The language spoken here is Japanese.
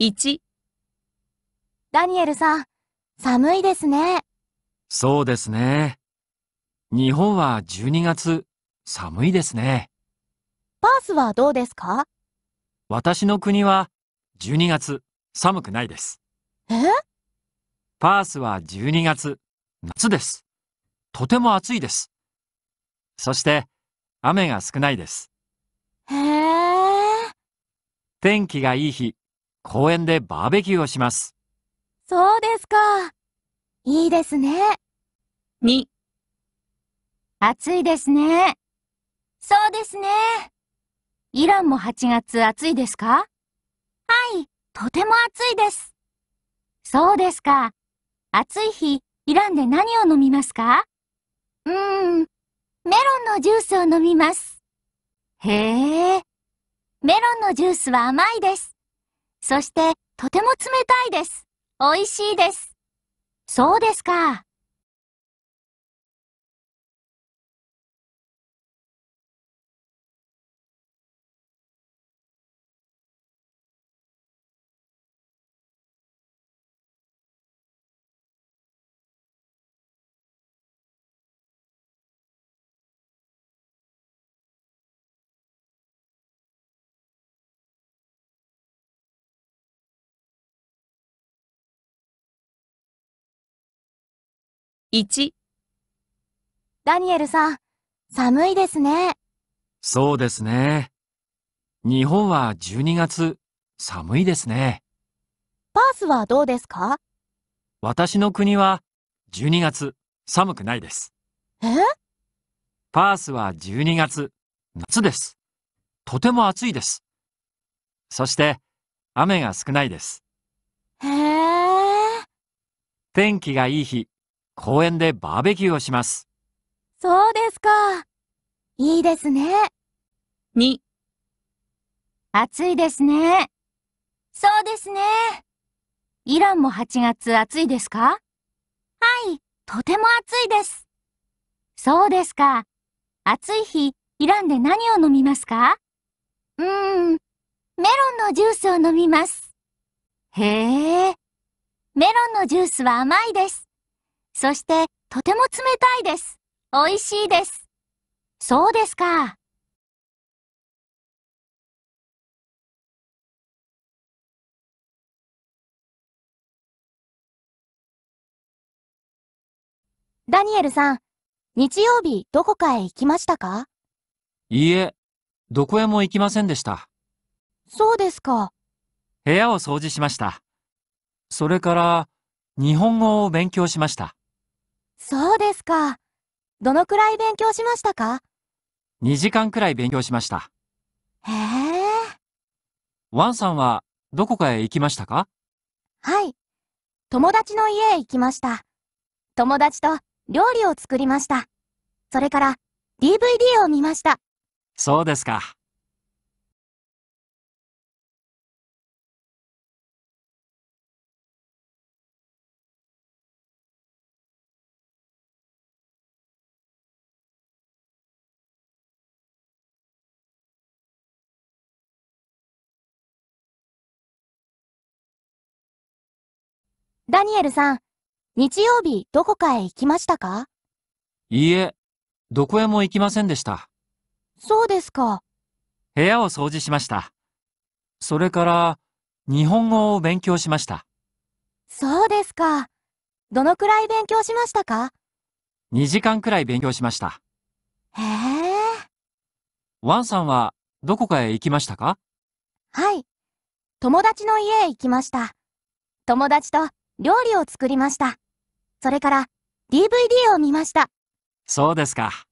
1ダニエルさん、寒いですね。そうですね。日本は12月、寒いですね。パースはどうですか私の国は12月、寒くないです。えパースは12月、夏です。とても暑いです。そして、雨が少ないです。へえ。天気がいい日、公園でバーベキューをします。そうですか。いいですね。2暑いですね。そうですね。イランも8月暑いですかはい、とても暑いです。そうですか。暑い日、イランで何を飲みますかうーん、メロンのジュースを飲みます。へえ、メロンのジュースは甘いです。そして、とても冷たいです。美味しいです。そうですか。1ダニエルさん、寒いですね。そうですね。日本は12月、寒いですね。パースはどうですか私の国は12月、寒くないです。えパースは12月、夏です。とても暑いです。そして、雨が少ないです。へえ。天気がいい日、公園でバーベキューをします。そうですか。いいですね。2暑いですね。そうですね。イランも8月暑いですかはい、とても暑いです。そうですか。暑い日、イランで何を飲みますかうーん、メロンのジュースを飲みます。へえ、メロンのジュースは甘いです。そして、とても冷たいです。美味しいです。そうですか。ダニエルさん、日曜日どこかへ行きましたかいいえ、どこへも行きませんでした。そうですか。部屋を掃除しました。それから、日本語を勉強しました。そうですか。どのくらい勉強しましたか ?2 時間くらい勉強しました。へえ。ワンさんはどこかへ行きましたかはい。友達の家へ行きました。友達と料理を作りました。それから DVD を見ました。そうですか。ダニエルさん、日曜日どこかへ行きましたかいいえ、どこへも行きませんでした。そうですか。部屋を掃除しました。それから、日本語を勉強しました。そうですか。どのくらい勉強しましたか ?2 時間くらい勉強しました。へえ。ワンさんは、どこかへ行きましたかはい。友達の家へ行きました。友達と料理を作りました。それから DVD を見ました。そうですか。